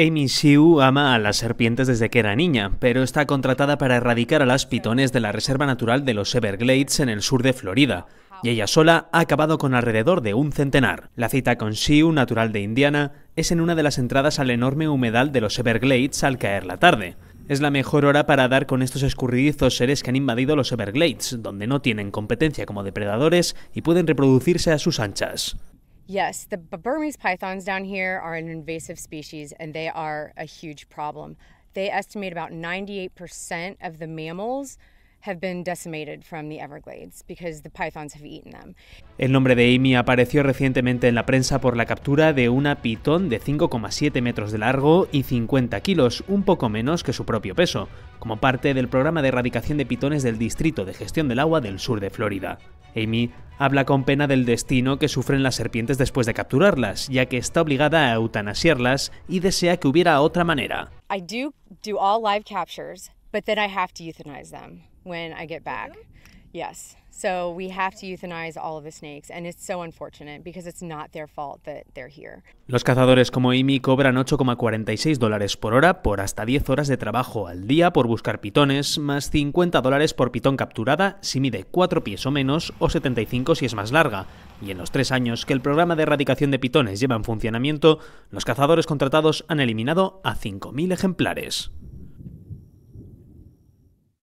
Amy Siu ama a las serpientes desde que era niña, pero está contratada para erradicar a las pitones de la Reserva Natural de los Everglades en el sur de Florida, y ella sola ha acabado con alrededor de un centenar. La cita con Siu, natural de Indiana, es en una de las entradas al enorme humedal de los Everglades al caer la tarde. Es la mejor hora para dar con estos escurridizos seres que han invadido los Everglades, donde no tienen competencia como depredadores y pueden reproducirse a sus anchas. Yes, the Burmese pythons down here are an invasive species and they are a huge problem. They estimate about 98% of the mammals have been decimated from the Everglades because the pythons have eaten them. El nombre de Amy apareció recientemente en la prensa por la captura de una pitón de 5,7 metros de largo y 50 kilos, un poco menos que su propio peso, como parte del programa de erradicación de pitones del Distrito de Gestión del Agua del sur de Florida. Amy habla con pena del destino que sufren las serpientes después de capturarlas, ya que está obligada a eutanasiarlas y desea que hubiera otra manera. get back. Yes. So we have to euthanize all of the snakes and it's so unfortunate because it's not their fault that they're here. Los cazadores como Amy cobran 8,46 dólares por hora por hasta 10 horas de trabajo al día por buscar pitones, más 50 dólares por pitón capturada si mide cuatro pies o menos o 75 si es más larga. Y en los tres años que el programa de erradicación de pitones lleva en funcionamiento, los cazadores contratados han eliminado a 5.000 ejemplares.